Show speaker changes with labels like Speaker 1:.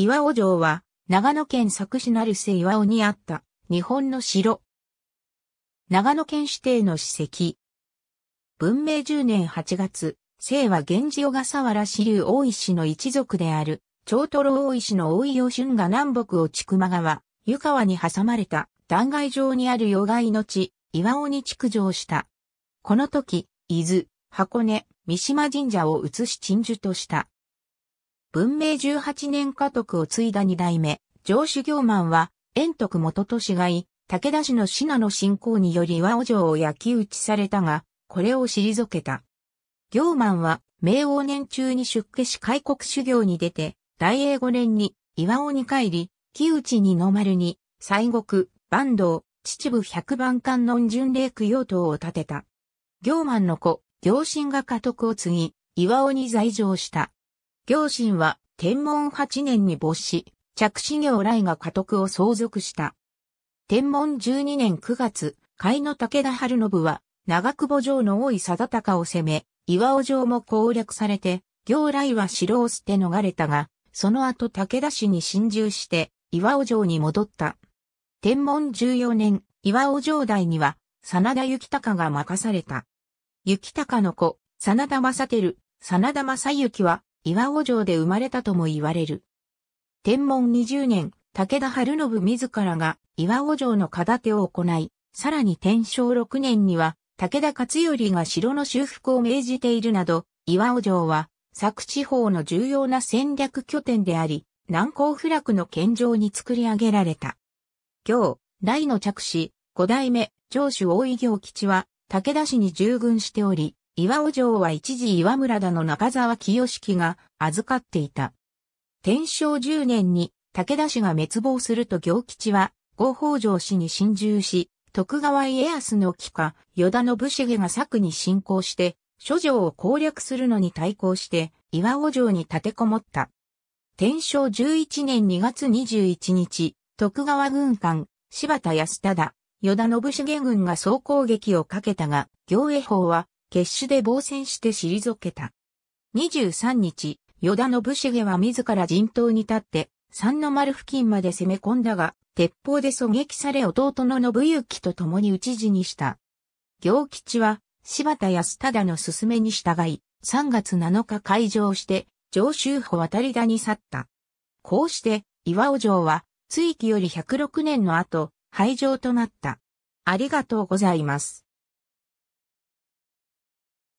Speaker 1: 岩尾城は、長野県佐久市成瀬岩尾にあった、日本の城。長野県指定の史跡。文明10年8月、清は源氏小笠原支流大石の一族である、長とろ大石の大井義春が南北を千曲川、湯川に挟まれた、断崖上にある余外の地、岩尾に築城した。この時、伊豆、箱根、三島神社を移し鎮守とした。文明18年家督を継いだ二代目、上主行満は、遠徳元と氏がい、武田氏の信濃信仰により和王城を焼き討ちされたが、これを退けた。行満は、明王年中に出家し開国修行に出て、大英五年に岩尾に帰り、木内二の丸に、西国、坂東、秩父百番観音巡礼供養塔を建てた。行満の子、行進が家督を継ぎ、岩尾に在城した。両親は天文8年に没し、着信行来が家督を相続した。天文12年9月、海の武田春信は、長久保城の大井定高を攻め、岩尾城も攻略されて、行来は城を捨て逃れたが、その後武田氏に侵入して、岩尾城に戻った。天文14年、岩尾城代には、真田幸隆が任された。幸隆の子、真田正輝、真田正幸は、岩尾城で生まれたとも言われる。天文20年、武田春信自らが岩尾城の片手を行い、さらに天正6年には武田勝頼が城の修復を命じているなど、岩尾城は佐久地方の重要な戦略拠点であり、南高不落の県上に作り上げられた。今日、大の着手、五代目、城主大井行吉は、武田氏に従軍しており、岩尾城は一時岩村田の中沢清樹が預かっていた。天正10年に武田氏が滅亡すると行吉は合法城氏に侵入し、徳川家康の帰化、与田信重が策に侵攻して、諸城を攻略するのに対抗して、岩尾城に立てこもった。天正11年2月21日、徳川軍艦、柴田康忠、与田信重軍が総攻撃をかけたが、行衛法は決死で防戦して退けた。23日、与田信繁は自ら陣頭に立って、三の丸付近まで攻め込んだが、鉄砲で狙撃され弟の信行と共に討ち死にした。行吉は、柴田康忠の勧めに従い、3月7日会場して、上州府渡り田に去った。こうして、岩尾城は、追記より106年の後、廃城となった。ありがとうございます。